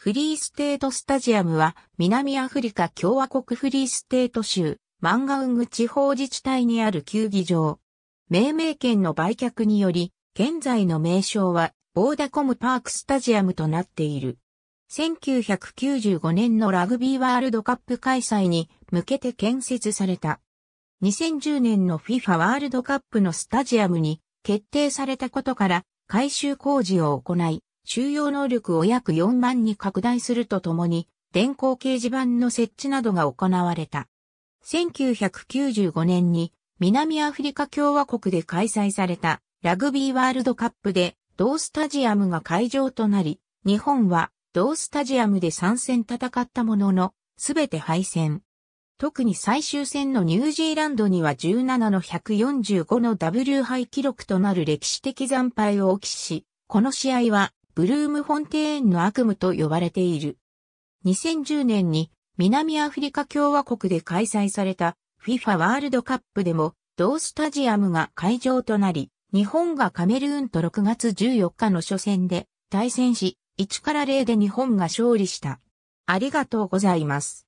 フリーステートスタジアムは南アフリカ共和国フリーステート州マンガウング地方自治体にある球技場。命名権の売却により現在の名称はボーダコムパークスタジアムとなっている。1995年のラグビーワールドカップ開催に向けて建設された。2010年の FIFA ワールドカップのスタジアムに決定されたことから改修工事を行い、収容能力を約4万に拡大するとともに、電光掲示板の設置などが行われた。1995年に南アフリカ共和国で開催されたラグビーワールドカップで同スタジアムが会場となり、日本は同スタジアムで参戦戦ったものの、すべて敗戦。特に最終戦のニュージーランドには17の145の W 敗記録となる歴史的惨敗を起きし、この試合はブルームフォンテーンの悪夢と呼ばれている。2010年に南アフリカ共和国で開催された FIFA ワールドカップでも同スタジアムが会場となり、日本がカメルーンと6月14日の初戦で対戦し、1から0で日本が勝利した。ありがとうございます。